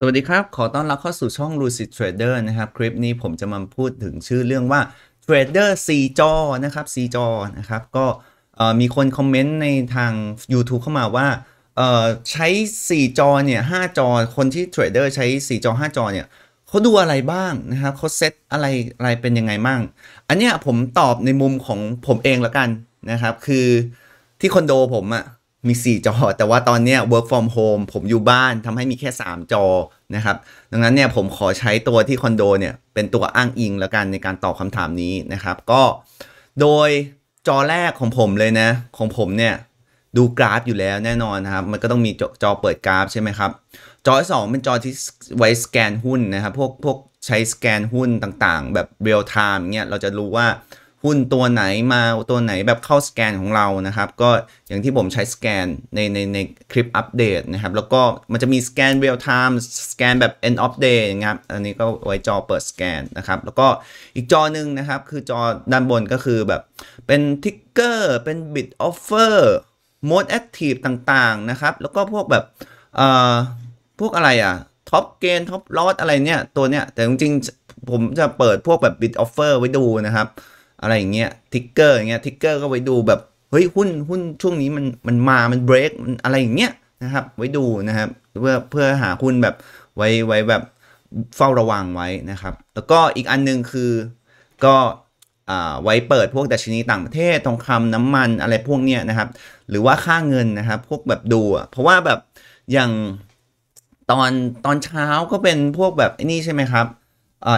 สวัสดีครับ ขอต้อนรับเข้าสู่ช่อง Lucid Trader นะครับ คลิปนี้ผมจะมาพูดถึงชื่อเรื่องว่า Trader C จอ นะครับ C จอ นะครับก็มีคนคอมเมนต์ในทาง YouTube เข้ามาว่า ใช้ 4 จอ เนี่ย 5 จอ คนที่เทรดเดอร์ใช้ 4 จอ 5 จอ เนี่ยเขาดูอะไรบ้างนะครับเขาเซตอะไรอะไรเป็นยังไงบ้าง อันนี้ผมตอบในมุมของผมเองละกันนะครับคือที่คอนโดผมอะมี 4 จอ แต่ว่าตอนนี้ work from home ผมอยู่บ้าน ทำให้มีแค่ 3 จอนะครับ ดังนั้นเนี่ย ผมขอใช้ตัวที่คอนโดเนี่ย เป็นตัวอ้างอิงแล้วกัน ในการตอบคำถามนี้นะครับ ก็โดยจอแรกของผมเลยนะ ของผมเนี่ยดูกราฟอยู่แล้วแน่นอนนะครับ มันก็ต้องมีจจอเปิดกราฟใช่ไหมครับ จอที่งเป็นจอที่ไว้สแกนหุ้นนะครับ พวกพวกใช้สแกนหุ้นต่างๆ แบบเรียลไทม์เนี่ยเราจะรู้ว่าหุ้นตัวไหนมาตัวไหนแบบเข้าสแกนของเรานะครับ ก็อย่างที่ผมใช้สแกนในในในคลิปอัปเดตนะครับ แล้วก็มันจะมีสแกนเรียลไทม์สแกนแบบ end of day นะครับอันนี้ก็ไว้จอเปิดสแกนนะครับ แล้วก็อีกจอหนึ่งนะครับคือจอด้านบนก็คือแบบเป็นทิกเกอร์เป็นบิตออฟเฟอร์โมดแอคทีฟต่าง ๆ นะครับ แล้วก็พวกแบบ เอ่อ พวกอะไรอะ่ะท็อปเกนท็อปลอตอะไรเนี่ยตัวเนี้ยแต่จริงๆผมจะเปิดพวกแบบบิตออฟเฟอร์ไว้ดูนะครับอะไรอย่างเงี้ยทิกเกอร์อย่างเงี้ยทิกเกอร์ก็ไว้ดูแบบเฮ้ยหุ้นหุ้นช่วงนี้มันมันมามันเบรกมันอะไรอย่างเงี้ยนะครับไว้ดูนะครับเพื่อเพื่อหาหุ้นแบบไว้ไว้แบบเฝ้าระวังไว้นะครับ แล้วก็อีกอันนึงคือก็ไว้เปิดพวกดัชนีต่างประเทศทองคำน้ำมันอะไรพวกเนี้ยนะครับหรือว่าค่าเงินนะครับพวกแบบดูเพราะว่าแบบอย่างตอนตอนเช้าก็เป็นพวกแบบนี่ใช่ไหมครับ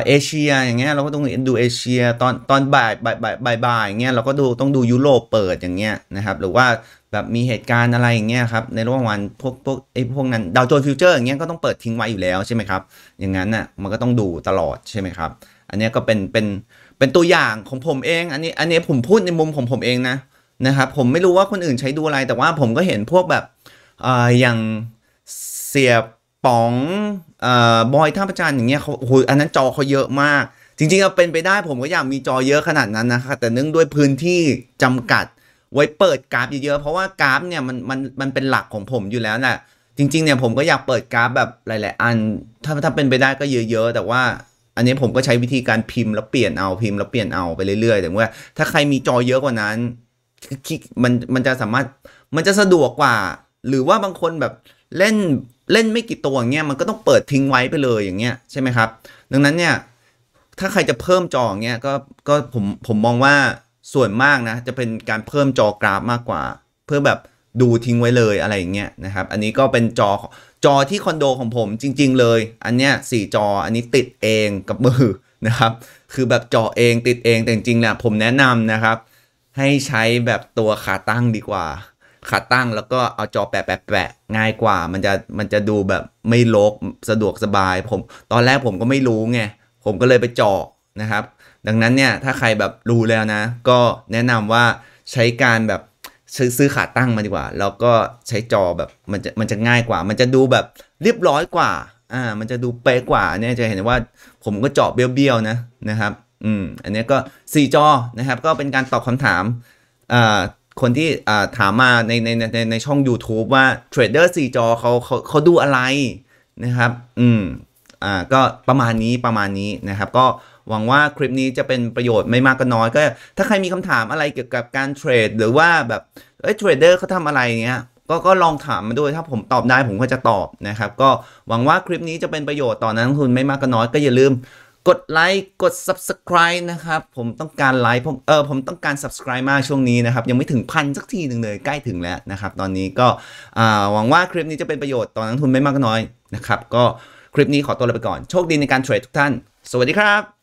เอเชียอย่างเงี้ยเราก็ต้องดูเอเชีย ตอนตอนบ่ายบ่ายบ่ายบ่ายอย่างเงี้ยเราก็ดูต้องดูยุโรปเปิดอย่างเงี้ยนะครับหรือว่าแบบมีเหตุการณ์อะไรอย่างเงี้ยครับในระหว่างวันพวกพวกไอ้พวกนั้น ดาวโจนส์ฟิวเจอร์อย่างเงี้ยก็ต้องเปิดทิ้งไว้อยู่แล้วใช่ไหมครับอย่างนั้นน่ะมันก็ต้องดูตลอดใช่ไหมครับอันนี้ก็เป็นเป็นเป็นตัวอย่างของผมเอง อันนี้อันนี้ผมพูดในมุมของผมเองนะนะครับผมไม่รู้ว่าคนอื่นใช้ดูอะไร แต่ว่าผมก็เห็นพวกแบบอ่าอย่างเสียบป๋องอบอยท่าประจันอย่างเงี้ยเขาโอ้ยอันนั้นจอเขาเยอะมาก จริงๆเอาเป็นไปได้ผมก็อยากมีจอเยอะขนาดนั้นนะครับแต่เนื่องด้วยพื้นที่จำกัดไว้เปิดกราฟเยอะๆเพราะว่ากราฟเนี่ยมันมันมันเป็นหลักของผมอยู่แล้วนะ่ะ จริง ๆเนี่ยผมก็อยากเปิดกราฟแบบหลาย ๆ อัน ถ้าถ้าเป็นไปได้ก็เยอะๆแต่ว่าอันนี้ผมก็ใช้วิธีการพิมพ์แล้วเปลี่ยนเอาพิมพ์แล้วเปลี่ยนเอาไปเรื่อยๆแต่ว่าถ้าใครมีจอเยอะกว่านั้นมันมันจะสามารถมันจะสะดวกกว่า หรือว่าบางคนแบบเล่นเล่นไม่กี่ตัวอย่างเงี้ยมันก็ต้องเปิดทิ้งไว้ไปเลยอย่างเงี้ยใช่ไหมครับ ดังนั้นเนี่ยถ้าใครจะเพิ่มจออย่างเงี้ยก็ก็ผมผมมองว่าส่วนมากนะจะเป็นการเพิ่มจอกราฟมากกว่า เพื่อแบบดูทิ้งไว้เลยอะไรอย่างเงี้ยนะครับอันนี้ก็เป็นจอจอที่คอนโดของผมจริงๆเลย อันเนี้ยสี่จออันนี้ติดเองกับมือนะครับ คือแบบจอเองติดเองแต่จริงๆเนี่ยผมแนะนำนะครับ ให้ใช้แบบตัวขาตั้งดีกว่าขาตั้งแล้วก็เอาจอแปะแปะแปะง่ายกว่า มันจะมันจะดูแบบไม่ลก สะดวกสบาย ผม ตอนแรกผมก็ไม่รู้ไงผมก็เลยไปจอนะครับ ดังนั้นเนี่ยถ้าใครแบบรู้แล้วนะ ก็แนะนำว่าใช้การแบบซื้อซื้อขาตั้งมาดีกว่าแล้วก็ใช้จอแบบมันจะมันจะง่ายกว่า มันจะดูแบบเรียบร้อยกว่า อ่า มันจะดูเป๊ะกว่า เนี่ยจะเห็นว่า ผมก็เจาะเบี้ยวๆนะนะครับ อืมอันนี้ก็4จอนะครับก็เป็นการตอบคำถามอ่าคนที่ถามมาในในในในช่อง YouTube ว่าเทรดเดอร์สี่จอเขาเขาเขาดูอะไรนะครับอืมอ่าก็ประมาณนี้ประมาณนี้นะครับก็หวังว่าคลิปนี้จะเป็นประโยชน์ไม่มากก็น้อยก็ถ้าใครมีคำถามอะไรเกี่ยวกับการเทรดหรือว่าแบบเอ้ยเทรดเดอร์เขาทำอะไรเนี้ยก็ก็ลองถามมาด้วย ถ้าผมตอบได้ผมก็จะตอบนะครับก็หวังว่าคลิปนี้จะเป็นประโยชน์ต่อนักลงทุนไม่มากก็น้อยก็อย่าลืมกดไลค์กด subscribe นะครับ ผมต้องการไลค์ผมเออผมต้องการ subscribe มากช่วงนี้นะครับ ยังไม่ถึงพันสักทีหนึ่งเลย ใกล้ถึงแล้วนะครับ ตอนนี้ก็หวังว่าคลิปนี้จะเป็นประโยชน์ต่อนักทุนไม่มากก็น้อยนะครับ ก็คลิปนี้ขอตัวลาไปก่อน โชคดีในการเทรดทุกท่าน สวัสดีครับ